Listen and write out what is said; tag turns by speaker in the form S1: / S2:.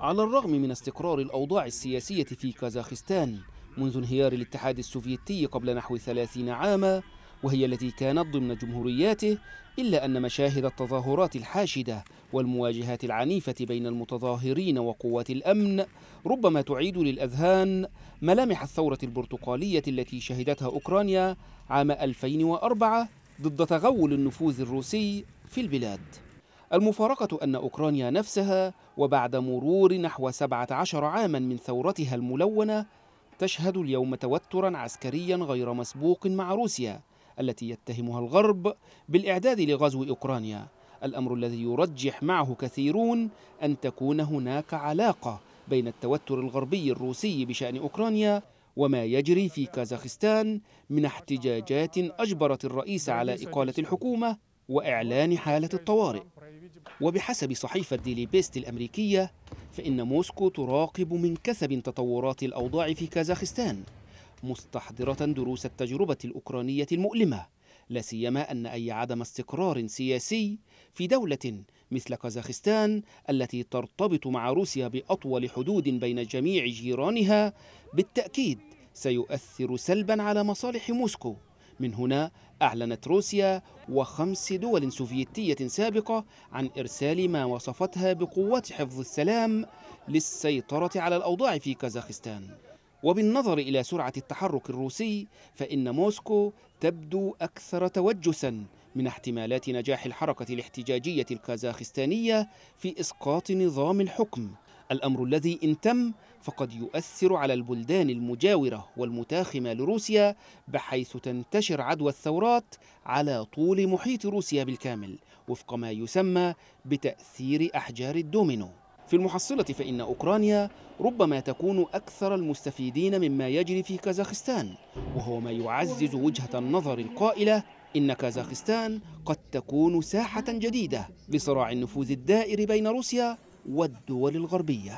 S1: على الرغم من استقرار الأوضاع السياسية في كازاخستان منذ انهيار الاتحاد السوفيتي قبل نحو ثلاثين عاما وهي التي كانت ضمن جمهورياته إلا أن مشاهد التظاهرات الحاشدة والمواجهات العنيفة بين المتظاهرين وقوات الأمن ربما تعيد للأذهان ملامح الثورة البرتقالية التي شهدتها أوكرانيا عام 2004 ضد تغول النفوذ الروسي في البلاد المفارقة أن أوكرانيا نفسها وبعد مرور نحو 17 عاما من ثورتها الملونة تشهد اليوم توترا عسكريا غير مسبوق مع روسيا التي يتهمها الغرب بالإعداد لغزو أوكرانيا الأمر الذي يرجح معه كثيرون أن تكون هناك علاقة بين التوتر الغربي الروسي بشأن أوكرانيا وما يجري في كازاخستان من احتجاجات أجبرت الرئيس على إقالة الحكومة وإعلان حالة الطوارئ وبحسب صحيفة ديلي بيست الأمريكية فإن موسكو تراقب من كثب تطورات الأوضاع في كازاخستان مستحضرة دروس التجربة الأوكرانية المؤلمة لا سيما أن أي عدم استقرار سياسي في دولة مثل كازاخستان التي ترتبط مع روسيا بأطول حدود بين جميع جيرانها بالتأكيد سيؤثر سلبا على مصالح موسكو من هنا أعلنت روسيا وخمس دول سوفيتية سابقة عن إرسال ما وصفتها بقوات حفظ السلام للسيطرة على الأوضاع في كازاخستان وبالنظر إلى سرعة التحرك الروسي فإن موسكو تبدو أكثر توجساً من احتمالات نجاح الحركة الاحتجاجية الكازاخستانية في إسقاط نظام الحكم الأمر الذي إن تم فقد يؤثر على البلدان المجاورة والمتاخمة لروسيا بحيث تنتشر عدوى الثورات على طول محيط روسيا بالكامل وفق ما يسمى بتأثير أحجار الدومينو في المحصلة فإن أوكرانيا ربما تكون أكثر المستفيدين مما يجري في كازاخستان وهو ما يعزز وجهة النظر القائلة إن كازاخستان قد تكون ساحة جديدة لصراع النفوذ الدائر بين روسيا والدول الغربية